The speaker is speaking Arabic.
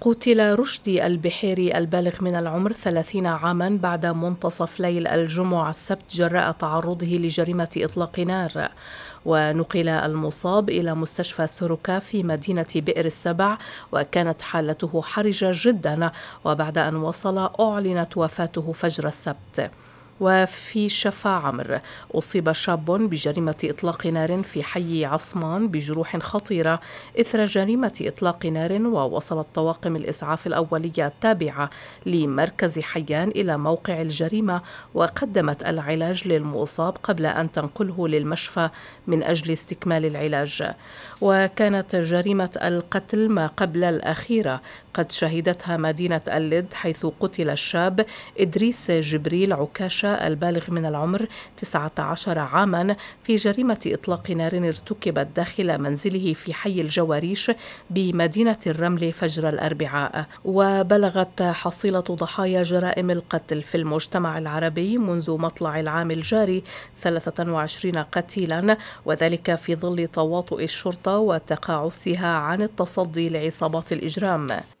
قتل رشدي البحيري البالغ من العمر 30 عاما بعد منتصف ليل الجمعة السبت جراء تعرضه لجريمة إطلاق نار ونقل المصاب إلى مستشفى سوروكا في مدينة بئر السبع وكانت حالته حرجة جدا وبعد أن وصل أعلنت وفاته فجر السبت وفي شفا عمر أصيب شاب بجريمة إطلاق نار في حي عصمان بجروح خطيرة إثر جريمة إطلاق نار ووصلت طواقم الإسعاف الأولية التابعة لمركز حيان إلى موقع الجريمة وقدمت العلاج للمصاب قبل أن تنقله للمشفى من أجل استكمال العلاج وكانت جريمة القتل ما قبل الأخيرة قد شهدتها مدينة اللد حيث قتل الشاب إدريس جبريل عكاشة البالغ من العمر 19 عاما في جريمة إطلاق نار ارتكبت داخل منزله في حي الجواريش بمدينة الرمل فجر الأربعاء وبلغت حصيلة ضحايا جرائم القتل في المجتمع العربي منذ مطلع العام الجاري 23 قتيلا وذلك في ظل تواطؤ الشرطة وتقاعسها عن التصدي لعصابات الإجرام